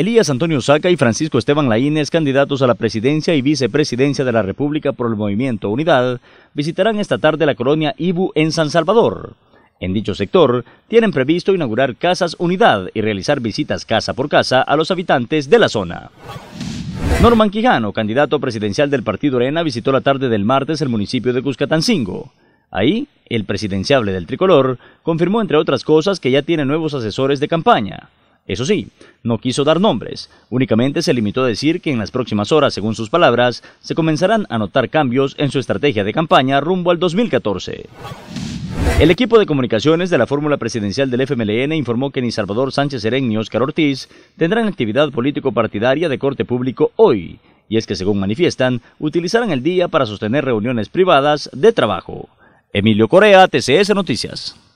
Elías Antonio Saca y Francisco Esteban Laínez, candidatos a la presidencia y vicepresidencia de la República por el Movimiento Unidad, visitarán esta tarde la colonia Ibu en San Salvador. En dicho sector, tienen previsto inaugurar casas unidad y realizar visitas casa por casa a los habitantes de la zona. Norman Quijano, candidato presidencial del Partido Arena, visitó la tarde del martes el municipio de Cuscatancingo. Ahí, el presidenciable del tricolor confirmó, entre otras cosas, que ya tiene nuevos asesores de campaña. Eso sí, no quiso dar nombres, únicamente se limitó a decir que en las próximas horas, según sus palabras, se comenzarán a notar cambios en su estrategia de campaña rumbo al 2014. El equipo de comunicaciones de la fórmula presidencial del FMLN informó que ni Salvador Sánchez Seren ni Óscar Ortiz tendrán actividad político-partidaria de corte público hoy, y es que según manifiestan, utilizarán el día para sostener reuniones privadas de trabajo. Emilio Corea, TCS Noticias.